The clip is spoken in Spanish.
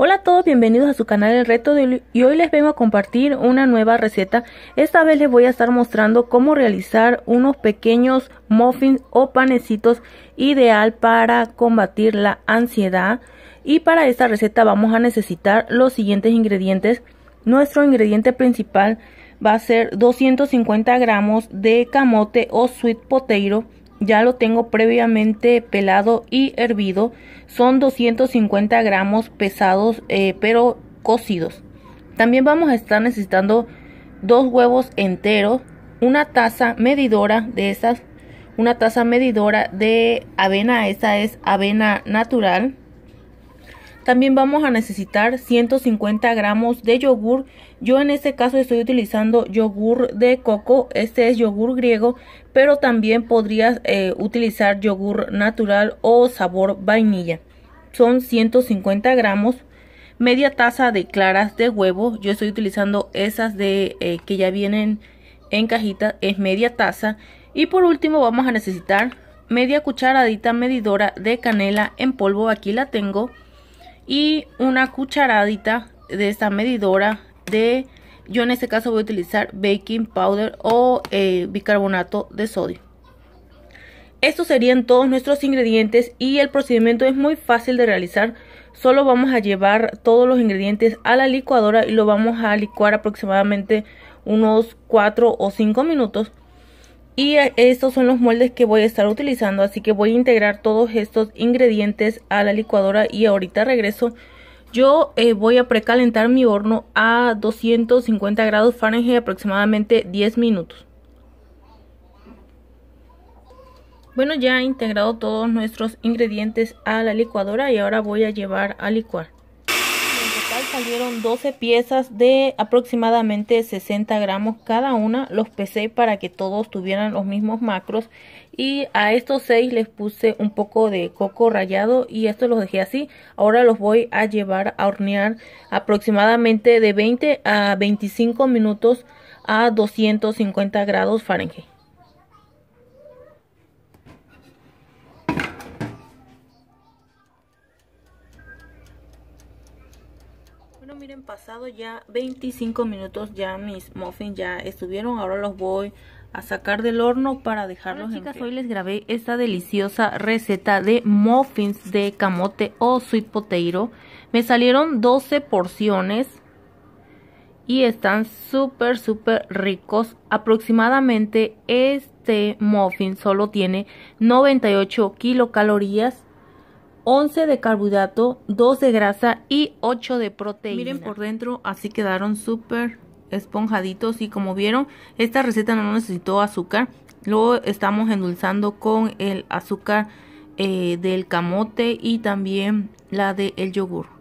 Hola a todos, bienvenidos a su canal El Reto de y hoy les vengo a compartir una nueva receta. Esta vez les voy a estar mostrando cómo realizar unos pequeños muffins o panecitos ideal para combatir la ansiedad. Y para esta receta vamos a necesitar los siguientes ingredientes. Nuestro ingrediente principal va a ser 250 gramos de camote o sweet potato, ya lo tengo previamente pelado y hervido. Son 250 gramos pesados eh, pero cocidos. También vamos a estar necesitando dos huevos enteros, una taza medidora de esas, una taza medidora de avena, esta es avena natural, también vamos a necesitar 150 gramos de yogur. Yo en este caso estoy utilizando yogur de coco. Este es yogur griego, pero también podrías eh, utilizar yogur natural o sabor vainilla. Son 150 gramos. Media taza de claras de huevo. Yo estoy utilizando esas de eh, que ya vienen en cajita. Es media taza. Y por último vamos a necesitar media cucharadita medidora de canela en polvo. Aquí la tengo y una cucharadita de esta medidora de, yo en este caso voy a utilizar baking powder o eh, bicarbonato de sodio. Estos serían todos nuestros ingredientes y el procedimiento es muy fácil de realizar. Solo vamos a llevar todos los ingredientes a la licuadora y lo vamos a licuar aproximadamente unos 4 o 5 minutos y e, estos son los moldes que voy a estar utilizando así que voy a integrar todos estos ingredientes a la licuadora y ahorita regreso yo eh, voy a precalentar mi horno a 250 grados Fahrenheit aproximadamente 10 minutos bueno ya he integrado todos nuestros ingredientes a la licuadora y ahora voy a llevar a licuar salieron 12 piezas de aproximadamente 60 gramos cada una. Los pesé para que todos tuvieran los mismos macros. Y a estos 6 les puse un poco de coco rallado y esto los dejé así. Ahora los voy a llevar a hornear aproximadamente de 20 a 25 minutos a 250 grados Fahrenheit. Bueno, miren, pasado ya 25 minutos ya mis muffins ya estuvieron. Ahora los voy a sacar del horno para dejarlos bueno, chicas, hoy les grabé esta deliciosa receta de muffins de camote o sweet potato. Me salieron 12 porciones y están súper, súper ricos. Aproximadamente este muffin solo tiene 98 kilocalorías 11 de carbohidrato, 2 de grasa y 8 de proteína. Miren por dentro, así quedaron súper esponjaditos y como vieron, esta receta no necesitó azúcar. Luego estamos endulzando con el azúcar eh, del camote y también la del yogur.